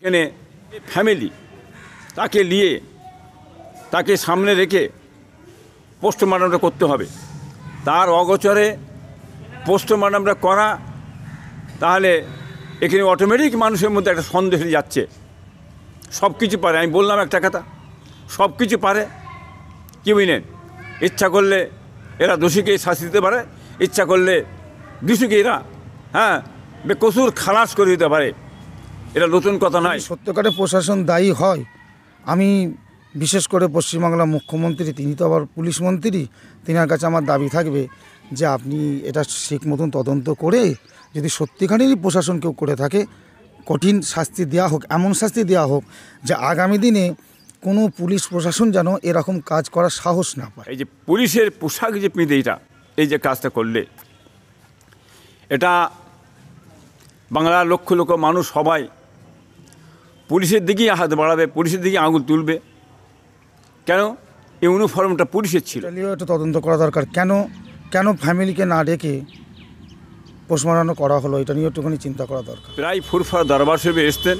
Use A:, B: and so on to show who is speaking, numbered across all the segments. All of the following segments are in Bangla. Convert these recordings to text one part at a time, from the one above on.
A: এখানে ফ্যামিলি তাকে নিয়ে তাকে সামনে রেখে পোস্টমার্টমটা করতে হবে তার অগোচরে পোস্টমার্টমটা করা তাহলে এখানে অটোমেটিক মানুষের মধ্যে একটা সন্দেহ যাচ্ছে সব কিছু পারে আমি বললাম একটা কথা সব কিছু পারে কি বুঝলেন ইচ্ছা করলে এরা দোষীকে শাস্তি দিতে পারে ইচ্ছা করলে দোষীকে এরা হ্যাঁ কসুর খালাস করে দিতে পারে এটা নতুন কথা
B: নয় সত্যকারে প্রশাসন দায়ী হয় আমি বিশেষ করে পশ্চিমবাংলার মুখ্যমন্ত্রী তিনি তো আবার পুলিশ মন্ত্রী তিনার কাছে আমার দাবি থাকবে যে আপনি এটা ঠিক মতন তদন্ত করে যদি সত্যিকারেরই প্রশাসন কেউ করে থাকে কঠিন শাস্তি দেওয়া হোক এমন শাস্তি দেওয়া হোক যে আগামী দিনে কোনো পুলিশ প্রশাসন যেন এরকম কাজ করার সাহস না
A: পায় এই যে পুলিশের পোশাক যে পিঁধে এটা এই যে কাজটা করলে এটা বাংলার লক্ষ লক্ষ মানুষ সবাই পুলিশের দিকেই হাত বাড়াবে পুলিশের দিকে আঙুল তুলবে কেন ইউনিফর্মটা পুলিশের ছিল
B: এটা তদন্ত করা দরকার কেন কেন ফ্যামিলিকে না ডেকে পোষমারানো করা হলো এটা নিয়ে একটুখানি চিন্তা করা দরকার
A: প্রায় ফুরফার দরবার সাহেবে এসতেন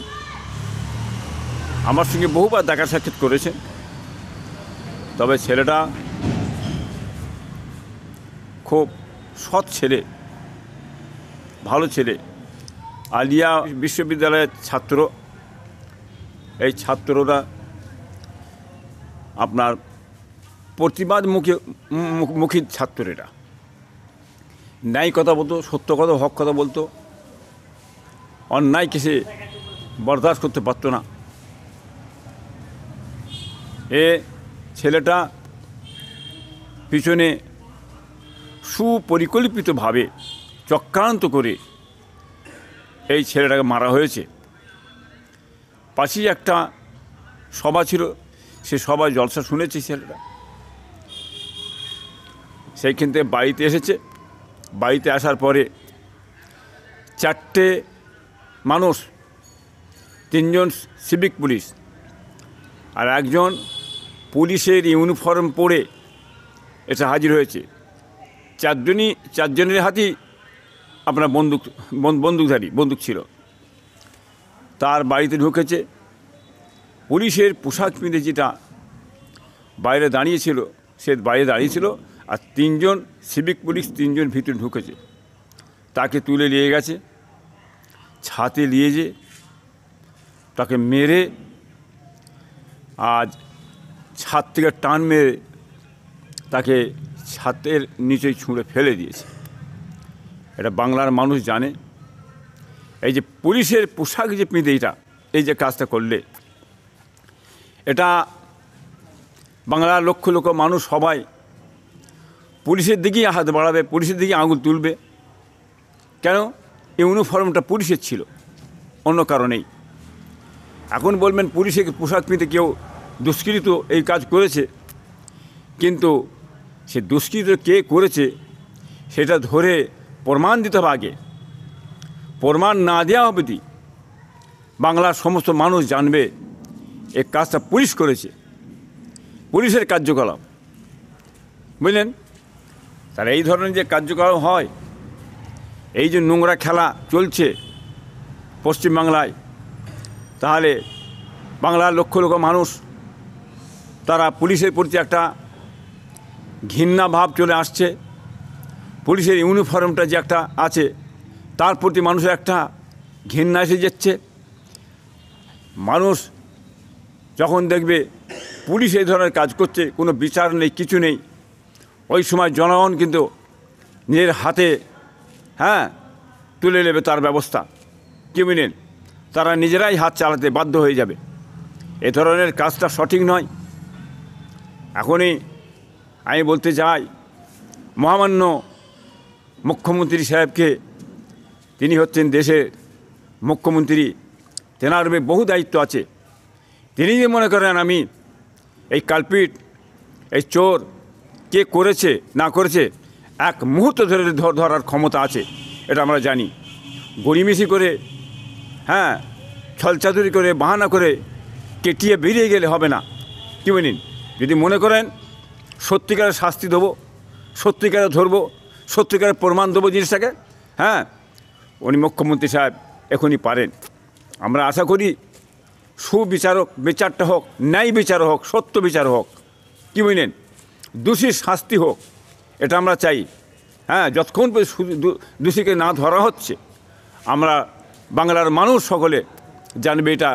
A: আমার সঙ্গে বহুবার দেখা সাক্ষাৎ করেছে তবে ছেলেটা খুব সৎ ছেলে ভালো ছেলে আলিয়া বিশ্ববিদ্যালয়ের ছাত্র এই ছাত্ররা আপনার প্রতিবাদমুখী মুখী ছাত্রেরা ন্যায় কথা বলতো সত্য কথা হক কথা বলতো অন্যায় কিছু বরদাস্ত করতে পারত না এ ছেলেটা পিছনে সুপরিকল্পিতভাবে চক্রান্ত করে এই ছেলেটাকে মারা হয়েছে পাশেই একটা সভা ছিল সে সবাই জলসা শুনেছে ছেলেটা সেইখান থেকে বাড়িতে এসেছে বাড়িতে আসার পরে চারটে মানুষ তিনজন সিভিক পুলিশ আর একজন পুলিশের ইউনিফর্ম পরে এটা হাজির হয়েছে চারজনই চারজনের হাতেই আপনার বন্দুক বন্দুকধারী বন্দুক ছিল তার বাড়িতে ঢুকেছে পুলিশের পোশাক পিঁধে যেটা বাইরে দাঁড়িয়েছিল সে বাইরে দাঁড়িয়েছিল আর তিনজন সিভিক পুলিশ তিনজন ভিতরে ঢুকেছে তাকে তুলে নিয়ে গেছে ছাতে নিয়ে যে তাকে মেরে আজ ছাদ থেকে টান মেরে তাকে ছাতের নিচে ছুঁড়ে ফেলে দিয়েছে এটা বাংলার মানুষ জানে এই যে পুলিশের পোশাক যে পিঁধে এটা এই যে কাজটা করলে এটা বাংলার লক্ষ লক্ষ মানুষ সবাই পুলিশের দিকেই হাত বাড়াবে পুলিশের দিকে আঙুল তুলবে কেন এই ইউনিফর্মটা পুলিশের ছিল অন্য কারণেই এখন বলবেন পুলিশের পোশাক পিঁধে কেউ দুষ্কৃত এই কাজ করেছে কিন্তু সে দুষ্কৃত কে করেছে সেটা ধরে প্রমাণ দিতে হবে আগে প্রমাণ না দেওয়া অবধি বাংলার সমস্ত মানুষ জানবে এ কাজটা পুলিশ করেছে পুলিশের কার্যকলাপ বুঝলেন তার এই ধরনের যে কার্যকলাপ হয় এই যে নোংরা খেলা চলছে পশ্চিমবাংলায় তাহলে বাংলার লক্ষ লক্ষ মানুষ তারা পুলিশের প্রতি একটা ঘৃণা ভাব চলে আসছে পুলিশের ইউনিফর্মটা যে একটা আছে তার প্রতি মানুষের একটা ঘেন্না এসে যাচ্ছে মানুষ যখন দেখবে পুলিশ এই ধরনের কাজ করছে কোনো বিচার নেই কিছু নেই ওই সময় জনগণ কিন্তু নিজের হাতে হ্যাঁ তুলে নেবে তার ব্যবস্থা কেউ নেন তারা নিজেরাই হাত চালাতে বাধ্য হয়ে যাবে এ ধরনের কাজটা সঠিক নয় এখনই আমি বলতে চাই মহামান্য মুখ্যমন্ত্রী সাহেবকে তিনি হচ্ছেন দেশের মুখ্যমন্ত্রী তেনার বহু দায়িত্ব আছে তিনি যে মনে করেন আমি এই কালপিট এই চোর কে করেছে না করেছে এক মুহূর্ত ধরে ধরার ক্ষমতা আছে এটা আমরা জানি গড়িমিশি করে হ্যাঁ ছলচাদুরি করে বাহানা করে কেটিয়ে বেরিয়ে গেলে হবে না কী বলিন যদি মনে করেন সত্যিকারের শাস্তি দেবো সত্যিকারে ধরবো সত্যিকারের প্রমাণ দেবো জিনিসটাকে হ্যাঁ উনি মুখ্যমন্ত্রী সাহেব এখনই পারেন আমরা আশা করি সুবিচারক বিচারটা হোক ন্যায় বিচার হোক সত্য বিচার হোক কী বুঝলেন দোষী শাস্তি হোক এটা আমরা চাই হ্যাঁ যতক্ষণ দোষীকে না ধরা হচ্ছে আমরা বাংলার মানুষ সকলে জানবে এটা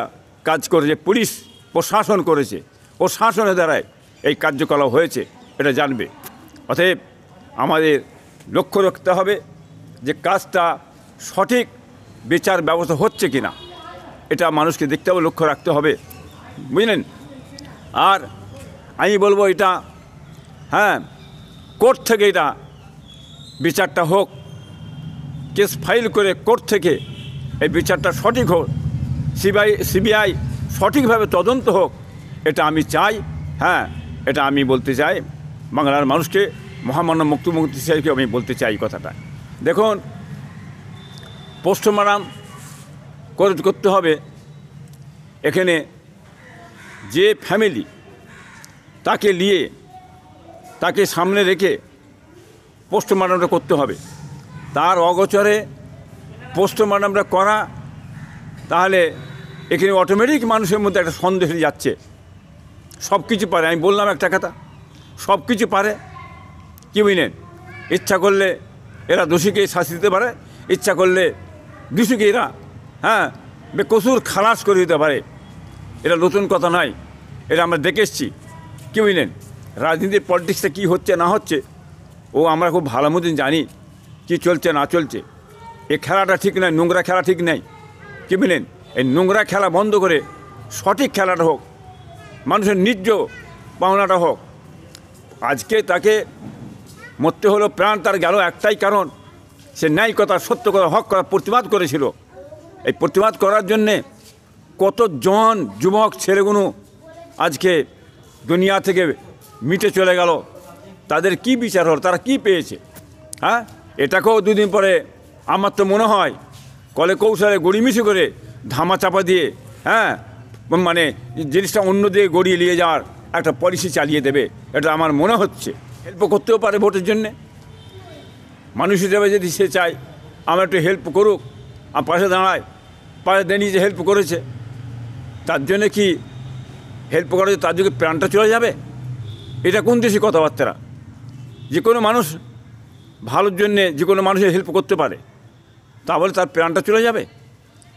A: কাজ করেছে পুলিশ প্রশাসন করেছে প্রশাসনের দ্বারাই এই কার্যকলাপ হয়েছে এটা জানবে অতএব আমাদের লক্ষ্য রাখতে হবে যে কাজটা সঠিক বিচার ব্যবস্থা হচ্ছে কি না এটা মানুষকে দেখতে হবে লক্ষ্য রাখতে হবে বুঝলেন আর আমি বলবো এটা হ্যাঁ কোর্ট থেকে এটা বিচারটা হোক কেস ফাইল করে কোর্ট থেকে এই বিচারটা সঠিক হোক সিবিআই সিবিআই সঠিকভাবে তদন্ত হোক এটা আমি চাই হ্যাঁ এটা আমি বলতে চাই বাংলার মানুষকে মহামান্য মুক্তি সাহেবকে আমি বলতে চাই কথাটা দেখুন করে করতে হবে এখানে যে ফ্যামিলি তাকে নিয়ে তাকে সামনে রেখে পোস্টমার্টামটা করতে হবে তার অগোচরে পোস্টমার্টামটা করা তাহলে এখানে অটোমেটিক মানুষের মধ্যে একটা সন্দেহ যাচ্ছে সব কিছু পারে আমি বললাম একটা কথা সব কিছু পারে কেউই নেন ইচ্ছা করলে এরা দোষীকে শাস্তি দিতে পারে ইচ্ছা করলে দোষীকে এরা হ্যাঁ কচুর খালাস করে দিতে পারে এটা নতুন কথা নয় এটা আমরা দেখে এসছি কেউই নেন রাজনীতির পলিটিক্সটা কী হচ্ছে না হচ্ছে ও আমরা খুব ভালো মতন জানি কি চলছে না চলছে এই খেলাটা ঠিক নয় নোংরা খেলা ঠিক নেই কি বলেন এই নোংরা খেলা বন্ধ করে সঠিক খেলাটা হোক মানুষের নিজ পাওনাটা হোক আজকে তাকে মরতে হলো প্রাণ তার গেল একটাই কারণ সে ন্যায় কথা সত্য কথা হক কথা প্রতিবাদ করেছিল এই প্রতিবাদ করার জন্যে কত জন যুবক ছেলেগুলো আজকে দুনিয়া থেকে মিটে চলে গেল তাদের কি বিচার হল তারা কি পেয়েছে হ্যাঁ এটাকেও দুদিন পরে আমার তো মনে হয় কলে কৌশলে গড়িমিশি করে ধামা চাপা দিয়ে হ্যাঁ মানে জিনিসটা অন্য গড়িয়ে নিয়ে যাওয়ার একটা পলিসি চালিয়ে দেবে এটা আমার মনে হচ্ছে হেল্প করতেও পারে ভোটের জন্যে মানুষ হিসেবে যদি সে চায় আমার একটু হেল্প করুক আমার পাশে দাঁড়ায় পাশে দাঁড়িয়ে যে হেল্প করেছে তার জন্যে কি হেল্প করা তার যুগে প্রাণটা চলে যাবে এটা কোন দেশে কথাবার্তারা যে কোনো মানুষ ভালোর জন্যে যে কোনো মানুষের হেল্প করতে পারে তা বলে তার প্রাণটা চলে যাবে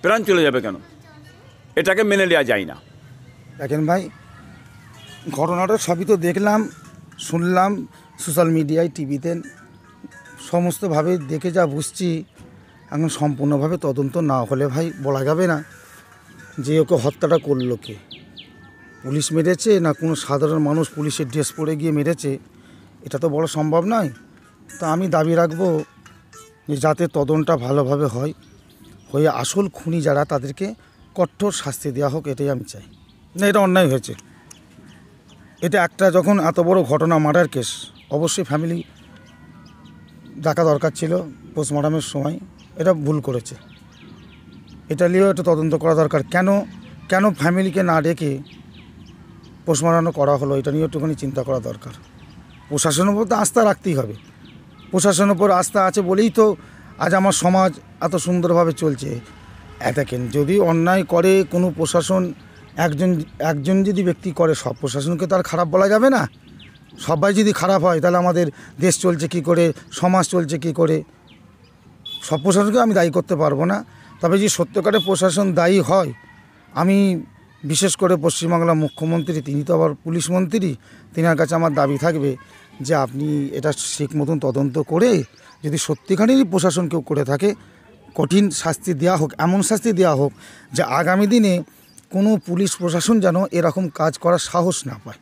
A: প্রাণ চলে যাবে কেন এটাকে মেনে নেওয়া যায় না
B: দেখেন ভাই ঘটনাটা সবই তো দেখলাম শুনলাম সোশ্যাল মিডিয়ায় টিভিতে সমস্তভাবে দেখে যা বুঝছি এখন সম্পূর্ণভাবে তদন্ত না হলে ভাই বলা যাবে না যে ওকে হত্যাটা করলো কে পুলিশ মেরেছে না কোনো সাধারণ মানুষ পুলিশের ড্রেস পরে গিয়ে মেরেছে এটা তো বলা সম্ভব নয় তা আমি দাবি রাখবো যে যাতে তদন্তটা ভালোভাবে হয় হয়ে আসল খুনি যারা তাদেরকে কঠোর শাস্তি দেওয়া হোক এটাই আমি চাই না এটা অন্যায় হয়েছে এটা একটা যখন এত বড় ঘটনা মার্ডার কেস অবশ্যই ফ্যামিলি ডাকা দরকার ছিল পোস্টমর্টমের সময় এটা ভুল করেছে এটা নিয়েও একটা তদন্ত করা দরকার কেন কেন ফ্যামিলিকে না ডেকে পোস্টমর্টম করা হলো এটা নিয়ে একটুখানি চিন্তা করা দরকার প্রশাসনের উপর তো আস্থা রাখতেই হবে প্রশাসনের উপর আস্থা আছে বলেই তো আজ আমার সমাজ এত সুন্দরভাবে চলছে এতকেন যদি অন্যায় করে কোনো প্রশাসন একজন একজন যদি ব্যক্তি করে সব প্রশাসনকে তার খারাপ বলা যাবে না সবাই যদি খারাপ হয় তাহলে আমাদের দেশ চলছে কি করে সমাজ চলছে কি করে সব প্রশাসনকে আমি দায়ী করতে পারবো না তবে যদি সত্যকারে প্রশাসন দায়ী হয় আমি বিশেষ করে পশ্চিমবাংলার মুখ্যমন্ত্রী তিনি তো আবার পুলিশ মন্ত্রী তিনার কাছে আমার দাবি থাকবে যে আপনি এটা ঠিক মতন তদন্ত করে যদি সত্যিকারেরই প্রশাসন কেউ করে থাকে কঠিন শাস্তি দেওয়া হোক এমন শাস্তি দেওয়া হোক যে আগামী দিনে কোনো পুলিশ প্রশাসন যেন এরকম কাজ করার সাহস না পায়